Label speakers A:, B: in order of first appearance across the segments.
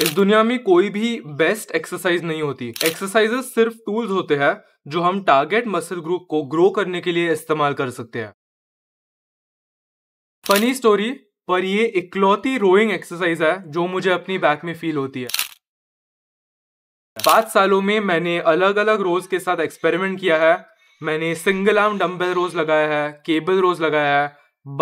A: इस दुनिया में कोई भी बेस्ट एक्सरसाइज नहीं होती एक्सरसाइजेस सिर्फ टूल्स होते हैं जो हम टारगेट मसल ग्रुप को ग्रो करने के लिए इस्तेमाल कर सकते हैं फनी स्टोरी पर ये इकलौती रोइंग एक्सरसाइज है जो मुझे अपनी बैक में फील होती है पांच सालों में मैंने अलग अलग रोज के साथ एक्सपेरिमेंट किया है मैंने सिंगल आर्म डम्बल रोज लगाया है केबल रोज लगाया है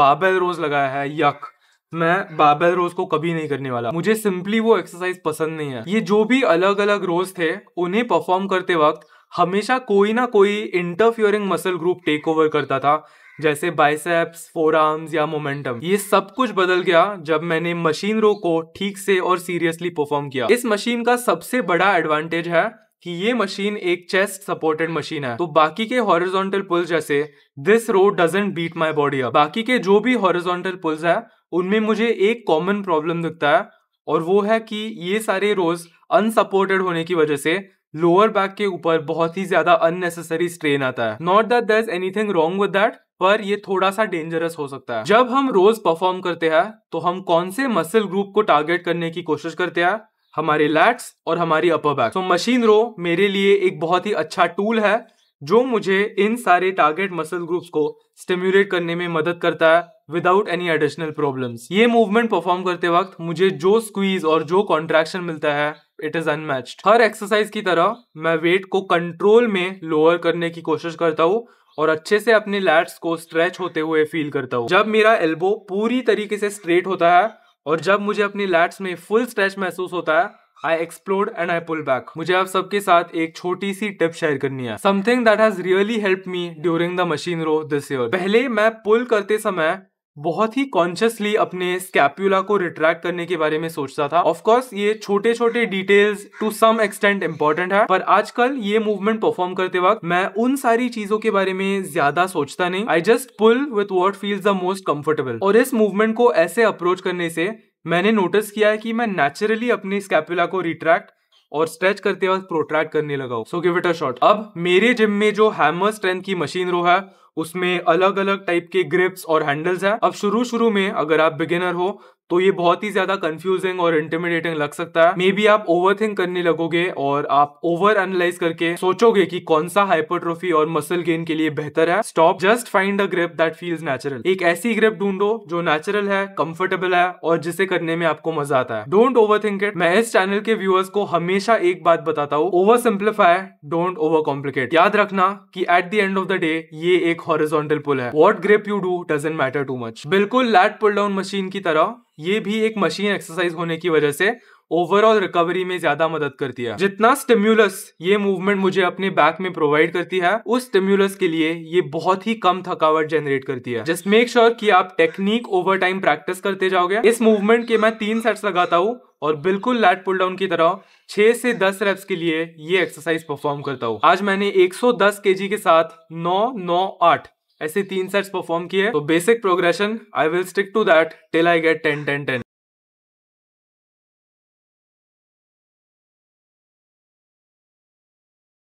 A: बाबल रोज लगाया है यक मैं बाबेल रोज को कभी नहीं करने वाला मुझे सिंपली वो एक्सरसाइज पसंद नहीं है ये जो भी अलग अलग रोज थे उन्हें परफॉर्म करते वक्त हमेशा कोई ना कोई interfering muscle group take over करता था जैसे बाइसेप्स फोर आर्म्स या मोमेंटम ये सब कुछ बदल गया जब मैंने मशीन रो को ठीक से और सीरियसली परफॉर्म किया इस मशीन का सबसे बड़ा एडवांटेज है कि ये मशीन एक चेस्ट सपोर्टेड मशीन है तो बाकी के हॉरिजॉन्टल पुल्स जैसे this row doesn't beat my body बाकी के जो भी हॉरिजॉन्टल पुल्स है उनमें मुझे एक कॉमन प्रॉब्लम दिखता है और वो है कि ये सारे रोज अनसपोर्टेड होने की वजह से लोअर बैक के ऊपर बहुत ही ज्यादा अननेसेसरी स्ट्रेन आता है not that there anything wrong with that पर ये थोड़ा सा डेंजरस हो सकता है जब हम रोज परफॉर्म करते हैं तो हम कौन से मसल ग्रुप को टारगेट करने की कोशिश करते हैं हमारे लैट्स और हमारी अपर बैक तो मशीन रो मेरे लिए एक बहुत ही अच्छा टूल है जो मुझे इन सारे टारगेट मसल ग्रुप्स को स्टिम्यूलेट करने में मदद करता है विदाउट एनी एडिशनल प्रॉब्लम्स ये मूवमेंट परफॉर्म करते वक्त मुझे जो स्क्वीज और जो कॉन्ट्रैक्शन मिलता है इट इज अनमैच्ड हर एक्सरसाइज की तरह मैं वेट को कंट्रोल में लोअर करने की कोशिश करता हूँ और अच्छे से अपने लैट्स को स्ट्रेच होते हुए फील करता हूँ जब मेरा एल्बो पूरी तरीके से स्ट्रेट होता है और जब मुझे अपने लैट्स में फुल स्ट्रेच महसूस होता है I explore and I pull back मुझे आप सबके साथ एक छोटी सी टिप शेयर करनी है something that has really help me during the machine row this year पहले मैं पुल करते समय बहुत ही कॉन्शियसली अपने स्कैप्यूला को रिट्रैक्ट करने के बारे में सोचता था ऑफ कोर्स ये छोटे छोटे details to some extent important है पर आजकल ये मूवमेंट परफॉर्म करते वक्त मैं उन सारी चीजों के बारे में ज्यादा सोचता नहीं I just pull with what feels the most comfortable और इस मूवमेंट को ऐसे अप्रोच करने से मैंने नोटिस किया है कि मैं नेचुरली अपने स्कैपुला को रिट्रैक्ट और स्ट्रेच करते वक्त प्रोट्रैक्ट करने लगा so give it a shot अब मेरे जिम में जो हैमर स्ट्रेंथ की मशीन रो है उसमें अलग अलग टाइप के ग्रिप्स और हैंडल्स हैं अब शुरू शुरू में अगर आप बिगिनर हो तो ये बहुत ही ज्यादा कंफ्यूजिंग और इंटरमीडिएटिंग लग सकता है मे बी आप ओवर करने लगोगे और आप ओवर एनालाइज करके सोचोगे कि कौन सा हाइपरट्रोफी और मसल गेन के लिए बेहतर है stop just find a grip that feels natural एक ऐसी ग्रिप ढूंढो जो नेचुरल है कंफर्टेबल है और जिसे करने में आपको मजा आता है डोंट ओवर इट मैं इस चैनल के व्यूअर्स को हमेशा एक बात बताता हूँ oversimplify don't overcomplicate याद रखना की at the end of the day ये एक हॉरिजोंटल पुल है what grip you do doesn't matter too much बिल्कुल लैट पुल डाउन मशीन की तरह ये भी एक मशीन एक्सरसाइज होने की वजह से ओवरऑल रिकवरी में ज्यादा मदद करती है जितना स्टिम्यूलस ये मूवमेंट मुझे अपने बैक में प्रोवाइड करती है उस स्टिम्यूलस के लिए ये बहुत ही कम थकावट जनरेट करती है जस्ट मेक श्योर कि आप टेक्निक ओवर टाइम प्रैक्टिस करते जाओगे इस मूवमेंट के मैं तीन सेट्स लगाता हूँ और बिल्कुल लैट पुल डाउन की तरह छह से दस रेप्स के लिए ये एक्सरसाइज परफॉर्म करता हूँ आज मैंने 110 केजी के साथ नौ नौ आठ ऐसे तीन सेट्स परफॉर्म किए तो basic progression I will stick to that till I get ten ten ten